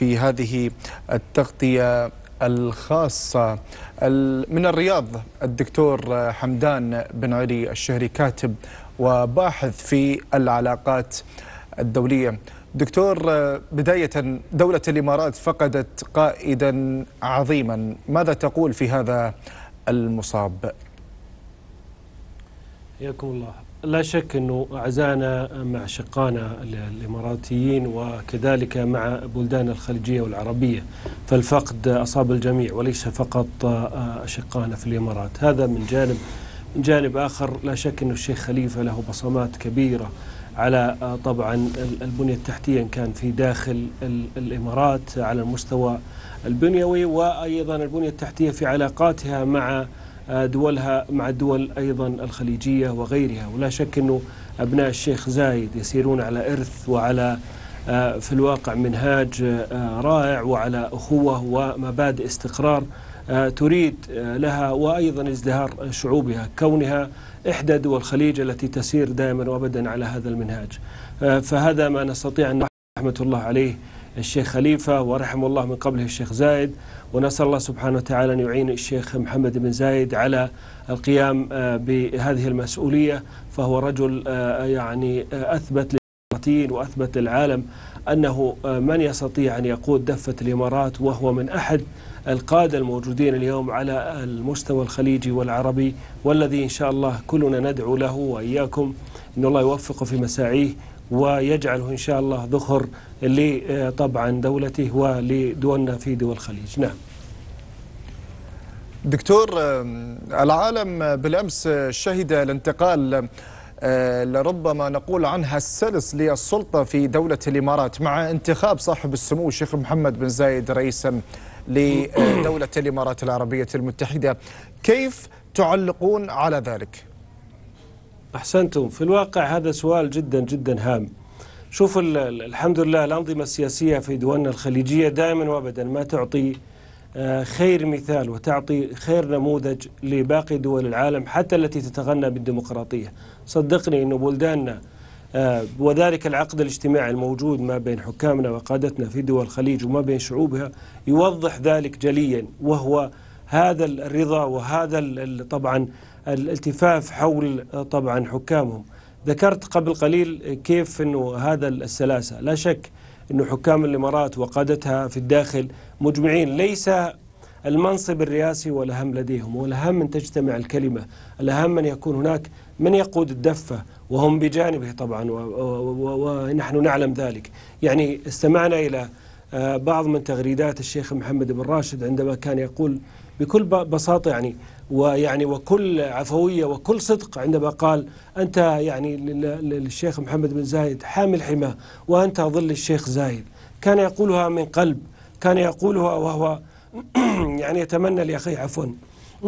في هذه التغطية الخاصة من الرياض الدكتور حمدان بن علي الشهري كاتب وباحث في العلاقات الدولية دكتور بداية دولة الإمارات فقدت قائدا عظيما ماذا تقول في هذا المصاب؟ حياكم الله لا شك أنه عزانا مع شقانا الإماراتيين وكذلك مع بلدان الخليجية والعربية فالفقد أصاب الجميع وليس فقط أشقانا في الإمارات هذا من جانب من جانب آخر لا شك أنه الشيخ خليفة له بصمات كبيرة على طبعا البنية التحتية إن كان في داخل الإمارات على المستوى البنيوي وأيضا البنية التحتية في علاقاتها مع آه، دولها مع الدول أيضا الخليجية وغيرها ولا شك أنه أبناء الشيخ زايد يسيرون على إرث وعلى آه، في الواقع منهاج آه، رائع وعلى أخوة ومبادئ استقرار تريد لها وأيضا ازدهار شعوبها كونها إحدى دول الخليج التي تسير دائما وأبدا على هذا المنهاج فهذا ما نستطيع أن رحمة الله عليه الشيخ خليفة ورحمه الله من قبله الشيخ زايد ونسأل الله سبحانه وتعالى أن يعين الشيخ محمد بن زايد على القيام آه، بهذه المسؤولية فهو رجل آه، يعني آه، أثبت للإماراتيين وأثبت للعالم أنه من يستطيع أن يقود دفة الإمارات وهو من أحد القادة الموجودين اليوم على المستوى الخليجي والعربي والذي إن شاء الله كلنا ندعو له وإياكم أن الله يوفقه في مساعيه ويجعله إن شاء الله ذخر لطبعا دولته ولدولنا في دول الخليج نعم دكتور العالم بالأمس شهد الانتقال آه، لربما نقول عنها السلس للسلطة في دولة الإمارات مع انتخاب صاحب السمو الشيخ محمد بن زايد رئيسا لدولة الإمارات العربية المتحدة كيف تعلقون على ذلك؟ أحسنتم في الواقع هذا سؤال جدا جدا هام شوف الحمد لله الأنظمة السياسية في دولنا الخليجية دائما وابدا ما تعطي آه، خير مثال وتعطي خير نموذج لباقي دول العالم حتى التي تتغنى بالديمقراطية صدقني أن بلداننا آه، وذلك العقد الاجتماعي الموجود ما بين حكامنا وقادتنا في دول الخليج وما بين شعوبها يوضح ذلك جليا وهو هذا الرضا وهذا طبعا الالتفاف حول آه، طبعا حكامهم ذكرت قبل قليل كيف أنه هذا السلاسة لا شك أنه حكام الإمارات وقادتها في الداخل مجمعين ليس المنصب الرئاسي والاهم لديهم والأهم أن تجتمع الكلمة الأهم أن يكون هناك من يقود الدفة وهم بجانبه طبعا ونحن نعلم ذلك يعني استمعنا إلى آه، بعض من تغريدات الشيخ محمد بن راشد عندما كان يقول بكل بساطة يعني ويعني وكل عفوية وكل صدق عندما قال أنت يعني للشيخ محمد بن زايد حامل حماه وأنت ظل الشيخ زايد كان يقولها من قلب كان يقولها وهو يعني يتمنى لأخيه عفوا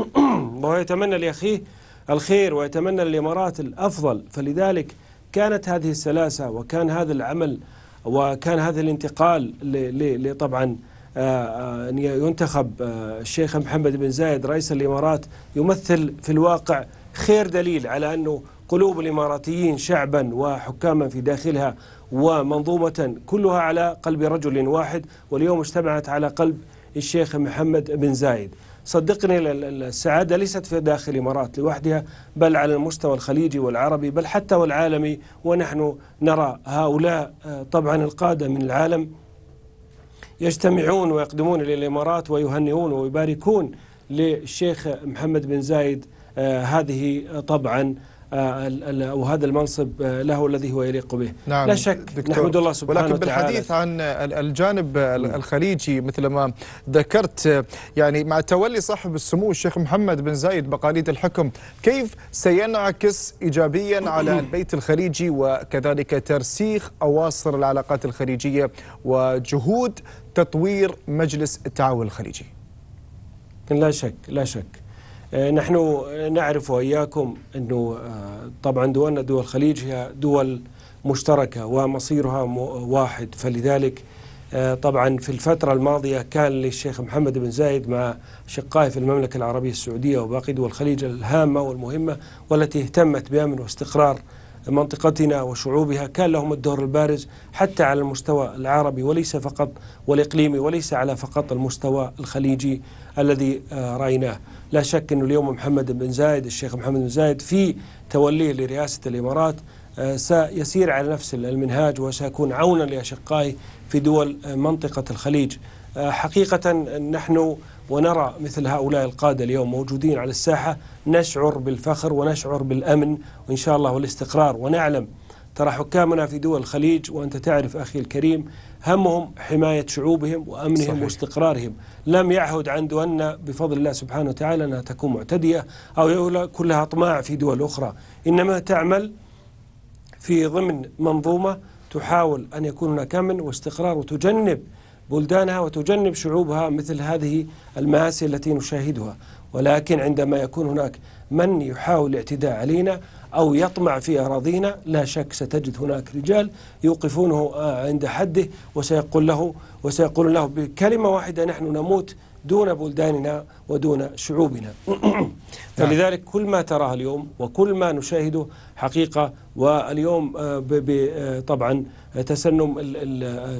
وهو يتمنى لأخيه الخير ويتمنى الإمارات الأفضل فلذلك كانت هذه السلاسة وكان هذا العمل وكان هذا الانتقال لطبعا آه، آه، أن ينتخب آه، الشيخ محمد بن زايد رئيس الإمارات يمثل في الواقع خير دليل على أنه قلوب الإماراتيين شعبا وحكاما في داخلها ومنظومة كلها على قلب رجل واحد واليوم اجتمعت على قلب الشيخ محمد بن زايد صدقني السعادة ليست في داخل الإمارات لوحدها بل على المستوى الخليجي والعربي بل حتى والعالمي ونحن نرى هؤلاء طبعا القادة من العالم يجتمعون ويقدمون إلى الإمارات ويهنئون ويباركون للشيخ محمد بن زايد آه، هذه طبعا آه، وهذا المنصب آه، له الذي هو يليق به نعم لا شك دكتور نحمد الله سبحانه ولكن وتعالى بالحديث عن الجانب الخليجي مثل ما ذكرت يعني مع تولي صاحب السمو الشيخ محمد بن زايد بقاليد الحكم كيف سينعكس إيجابيا على البيت الخليجي وكذلك ترسيخ أواصر العلاقات الخليجية وجهود تطوير مجلس التعاون الخليجي لا شك لا شك آه، نحن نعرف وإياكم أنه آه، طبعا دولنا دول الخليج هي دول مشتركة ومصيرها واحد فلذلك آه، طبعا في الفترة الماضية كان للشيخ محمد بن زايد مع شقائه في المملكة العربية السعودية وباقي دول الخليج الهامة والمهمة والتي اهتمت بأمن واستقرار منطقتنا وشعوبها كان لهم الدور البارز حتى على المستوى العربي وليس فقط والإقليمي وليس على فقط المستوى الخليجي الذي رأيناه لا شك أنه اليوم محمد بن زايد الشيخ محمد بن زايد في توليه لرئاسة الإمارات آه، سيسير على نفس المنهاج وسيكون عونا لأشقائه في دول آه، منطقة الخليج آه، حقيقة نحن ونرى مثل هؤلاء القادة اليوم موجودين على الساحة نشعر بالفخر ونشعر بالأمن وإن شاء الله والاستقرار ونعلم ترى حكامنا في دول الخليج وأنت تعرف أخي الكريم همهم حماية شعوبهم وأمنهم صحيح. واستقرارهم لم يعهد عن دولنا بفضل الله سبحانه وتعالى أنها تكون معتدية أو كلها أطماع في دول أخرى إنما تعمل في ضمن منظومة تحاول أن يكون هناك أمن واستقرار وتجنب بلدانها وتجنب شعوبها مثل هذه المآسي التي نشاهدها ولكن عندما يكون هناك من يحاول الاعتداء علينا أو يطمع في أراضينا لا شك ستجد هناك رجال يوقفونه آه، عند حده وسيقول له وسيقول له بكلمة واحدة نحن نموت دون بلداننا ودون شعوبنا فلذلك كل ما تراه اليوم وكل ما نشاهده حقيقة واليوم آه، آه، طبعا تسنم آه،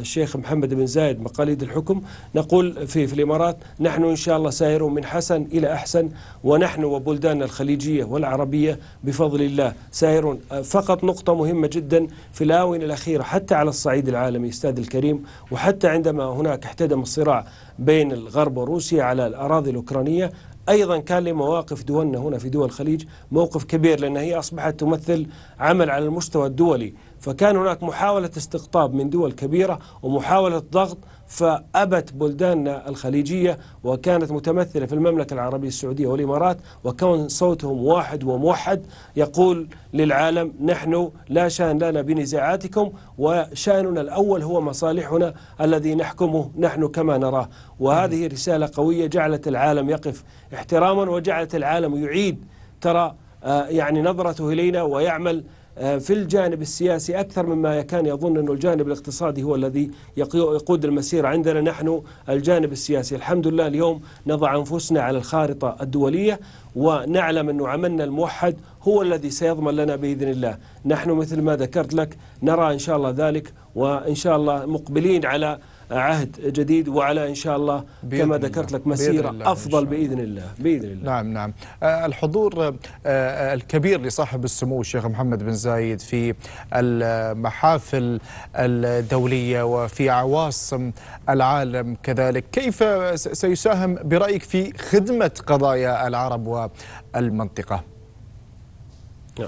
الشيخ محمد بن زايد مقاليد الحكم نقول في, في الإمارات نحن إن شاء الله سائرون من حسن إلى أحسن ونحن وبلدان الخليجية والعربية بفضل الله سائرون فقط نقطة مهمة جدا في الآونة الأخيرة حتى على الصعيد العالمي أستاذ الكريم وحتى عندما هناك احتدم الصراع بين الغرب وروسيا على الأراضي الأوكرانية الإيرانية أيضا كان لمواقف دولنا هنا في دول الخليج موقف كبير لأن هي أصبحت تمثل عمل على المستوى الدولي فكان هناك محاولة استقطاب من دول كبيرة ومحاولة ضغط فأبت بلداننا الخليجية وكانت متمثلة في المملكة العربية السعودية والإمارات وكون صوتهم واحد وموحد يقول للعالم نحن لا شأن لنا بنزاعاتكم وشأننا الأول هو مصالحنا الذي نحكمه نحن كما نراه وهذه رسالة قوية جعلت العالم يقف احتراما وجعلت العالم يعيد ترى آه، يعني نظرته إلينا ويعمل آه، في الجانب السياسي أكثر مما كان يظن أنه الجانب الاقتصادي هو الذي يقود المسيرة عندنا نحن الجانب السياسي الحمد لله اليوم نضع أنفسنا على الخارطة الدولية ونعلم أن عملنا الموحد هو الذي سيضمن لنا بإذن الله نحن مثل ما ذكرت لك نرى إن شاء الله ذلك وإن شاء الله مقبلين على عهد جديد وعلى إن شاء الله كما ذكرت لك مسيرة بإذن أفضل بإذن الله بإذن الله نعم نعم آه، الحضور آه، آه، الكبير لصاحب السمو الشيخ محمد بن زايد في المحافل الدولية وفي عواصم العالم كذلك كيف سيساهم برأيك في خدمة قضايا العرب والمنطقة؟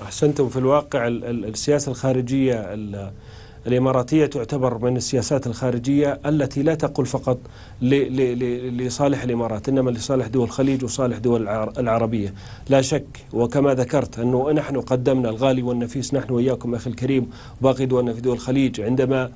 أحسنتم في الواقع السياسة الخارجية الإماراتية تعتبر من السياسات الخارجية التي لا تقول فقط لصالح الإمارات إنما لصالح دول الخليج وصالح دول العربية لا شك وكما ذكرت أنه نحن قدمنا الغالي والنفيس نحن وإياكم أخي الكريم وباقي دولنا في دول الخليج عندما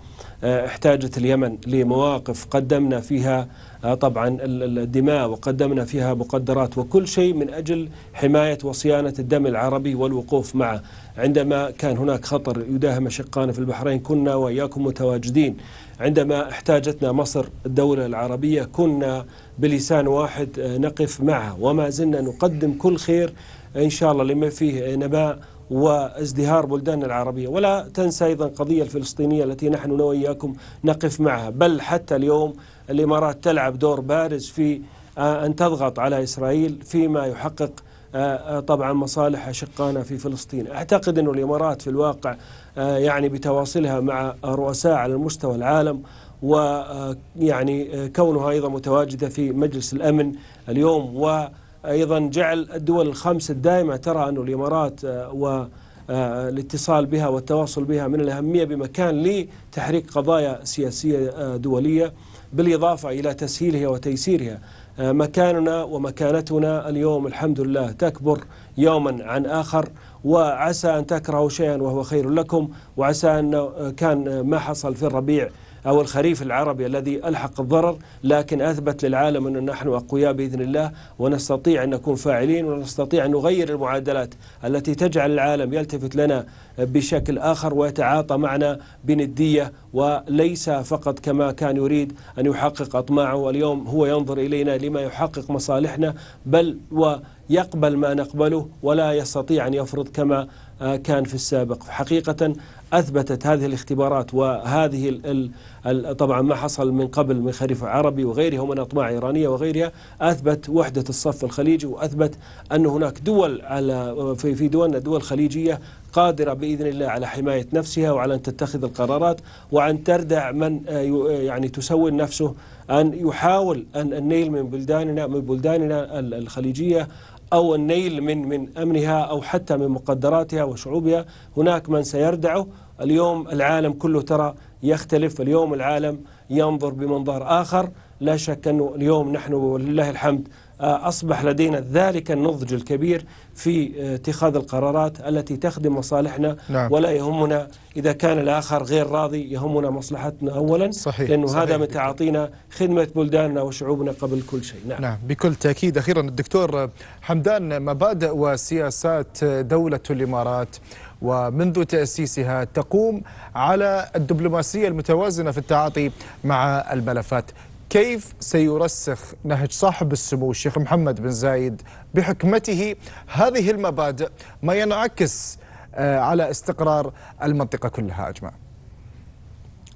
آه، احتاجت اليمن لمواقف قدمنا فيها آه، طبعا الدماء وقدمنا فيها مقدرات وكل شيء من أجل حماية وصيانة الدم العربي والوقوف معه عندما كان هناك خطر يداهم شقانا في البحرين كنا وإياكم متواجدين عندما احتاجتنا مصر الدولة العربية كنا بلسان واحد آه، نقف معها وما زلنا نقدم كل خير إن شاء الله لما فيه آه، نباء وازدهار بلداننا العربية ولا تنسى أيضا قضية الفلسطينية التي نحن وإياكم نقف معها بل حتى اليوم الإمارات تلعب دور بارز في آه، أن تضغط على إسرائيل فيما يحقق آه، آه، طبعا مصالح أشقائنا في فلسطين أعتقد أن الإمارات في الواقع يعني بتواصلها مع رؤساء على المستوى العالم ويعني كونها أيضا متواجدة في مجلس الأمن اليوم وأيضا جعل الدول الخمس الدائمة ترى أن الإمارات و الاتصال بها والتواصل بها من الأهمية بمكان لتحريك قضايا سياسية دولية بالإضافة إلى تسهيلها وتيسيرها آه، مكاننا ومكانتنا اليوم الحمد لله تكبر يوما عن آخر وعسى أن تكرهوا شيئا وهو خير لكم وعسى أن آه، كان آه، ما حصل في الربيع أو الخريف العربي الذي ألحق الضرر لكن أثبت للعالم أن نحن أقوياء بإذن الله ونستطيع أن نكون فاعلين ونستطيع أن نغير المعادلات التي تجعل العالم يلتفت لنا بشكل آخر ويتعاطى معنا بندية وليس فقط كما كان يريد أن يحقق أطماعه واليوم هو ينظر إلينا لما يحقق مصالحنا بل ويقبل ما نقبله ولا يستطيع أن يفرض كما آه، كان في السابق حقيقة أثبتت هذه الاختبارات وهذه الـ الـ طبعا ما حصل من قبل من خريف عربي وغيره من أطماع إيرانية وغيرها أثبت وحدة الصف الخليجي وأثبت أن هناك دول على في دولنا دول خليجية قادرة بإذن الله على حماية نفسها وعلى أن تتخذ القرارات وأن تردع من آه، آه، يعني تسول نفسه أن يحاول أن النيل من بلداننا من بلداننا الخليجية أو النيل من من أمنها أو حتى من مقدراتها وشعوبها هناك من سيردعه اليوم العالم كله ترى يختلف اليوم العالم ينظر بمنظار آخر لا شك أنه اليوم نحن ولله الحمد آه، أصبح لدينا ذلك النضج الكبير في آه، اتخاذ القرارات التي تخدم مصالحنا نعم. ولا يهمنا إذا كان الآخر غير راضي يهمنا مصلحتنا أولا صحيح. لأنه صحيح. هذا من تعاطينا خدمة بلداننا وشعوبنا قبل كل شيء نعم. نعم بكل تأكيد أخيرا الدكتور حمدان مبادئ وسياسات دولة الإمارات ومنذ تأسيسها تقوم على الدبلوماسية المتوازنة في التعاطي مع الملفات كيف سيرسخ نهج صاحب السمو الشيخ محمد بن زايد بحكمته هذه المبادئ ما ينعكس آه، على استقرار المنطقة كلها أجمع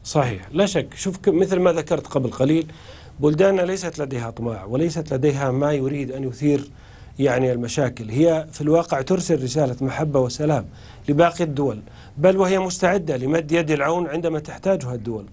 صحيح لا شك شوف مثل ما ذكرت قبل قليل بلداننا ليست لديها طماع وليست لديها ما يريد أن يثير يعني المشاكل هي في الواقع ترسل رسالة محبة وسلام لباقي الدول بل وهي مستعدة لمد يد العون عندما تحتاجها الدول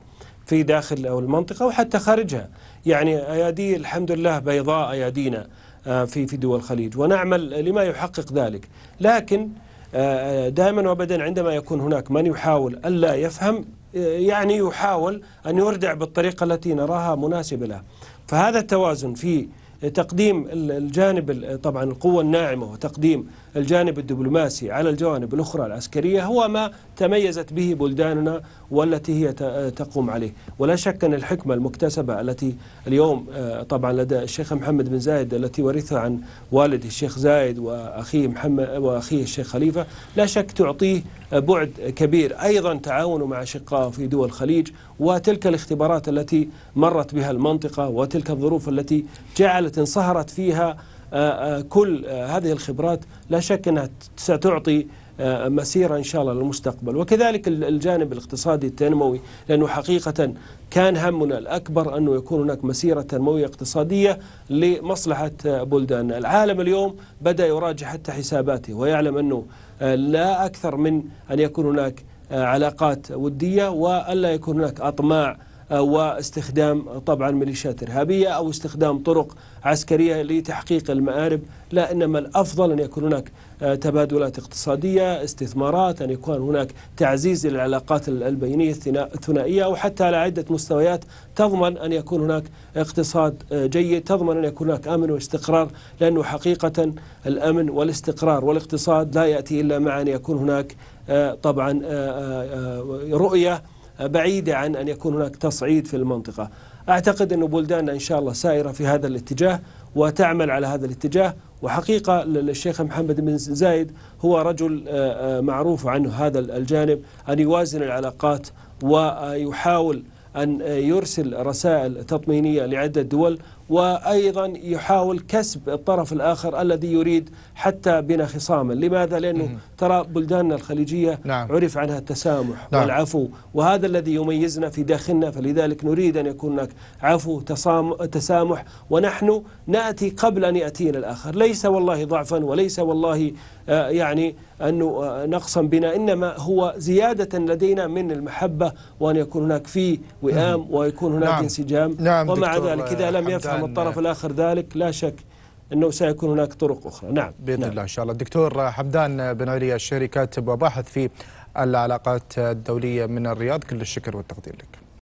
في داخل أو المنطقة وحتى خارجها يعني أيادي الحمد لله بيضاء أيادينا آه، في في دول الخليج ونعمل لما يحقق ذلك لكن آه، آه، دائما وابدا عندما يكون هناك من يحاول الا يفهم يعني يحاول ان يردع بالطريقه التي نراها مناسبه له فهذا التوازن في تقديم الجانب طبعا القوه الناعمه وتقديم الجانب الدبلوماسي على الجوانب الأخرى العسكرية هو ما تميزت به بلداننا والتي هي تقوم عليه ولا شك أن الحكمة المكتسبة التي اليوم آه، طبعا لدى الشيخ محمد بن زايد التي ورثها عن والده الشيخ زايد وأخيه, محمد وأخيه الشيخ خليفة لا شك تعطيه آه، بعد كبير أيضا تعاونه مع أشقائه في دول الخليج وتلك الاختبارات التي مرت بها المنطقة وتلك الظروف التي جعلت انصهرت فيها آه، آه، كل آه، هذه الخبرات لا شك أنها ستعطي مسيرة إن شاء الله للمستقبل وكذلك الجانب الاقتصادي التنموي لأنه حقيقة كان همنا الأكبر أنه يكون هناك مسيرة تنموية اقتصادية لمصلحة بلداننا العالم اليوم بدأ يراجع حتى حساباته ويعلم أنه لا أكثر من أن يكون هناك علاقات ودية وألا يكون هناك أطماع آه، واستخدام طبعا ميليشيات إرهابية أو استخدام طرق عسكرية لتحقيق المآرب لا إنما الأفضل أن يكون هناك آه، تبادلات اقتصادية استثمارات أن يكون هناك تعزيز للعلاقات البينية الثنائية أو حتى على عدة مستويات تضمن أن يكون هناك اقتصاد آه، جيد تضمن أن يكون هناك أمن واستقرار لأنه حقيقة الأمن والاستقرار والاقتصاد لا يأتي إلا مع أن يكون هناك طبعا رؤية بعيدة عن أن يكون هناك تصعيد في المنطقة أعتقد أن بلداننا إن شاء الله سائرة في هذا الاتجاه وتعمل على هذا الاتجاه وحقيقة الشيخ محمد بن زايد هو رجل آه، آه، معروف عنه هذا الجانب أن يوازن العلاقات ويحاول أن يرسل رسائل تطمينية لعدة دول وأيضا يحاول كسب الطرف الآخر الذي يريد حتى بنا خصاما لماذا؟ لأنه ترى بلداننا الخليجية نعم. عرف عنها التسامح نعم. والعفو وهذا الذي يميزنا في داخلنا فلذلك نريد أن يكون هناك عفو تسامح ونحن نأتي قبل أن يأتينا الآخر ليس والله ضعفا وليس والله آه، يعني أنه آه، نقصا بنا إنما هو زيادة لدينا من المحبة وأن يكون هناك في وئام ويكون هناك نعم. انسجام نعم ومع ذلك إذا آه، لم يفعل على نعم. الطرف الآخر ذلك لا شك أنه سيكون هناك طرق أخرى نعم بإذن نعم. الله إن شاء الله الدكتور حمدان بن علي الشركات وباحث في العلاقات الدولية من الرياض كل الشكر والتقدير لك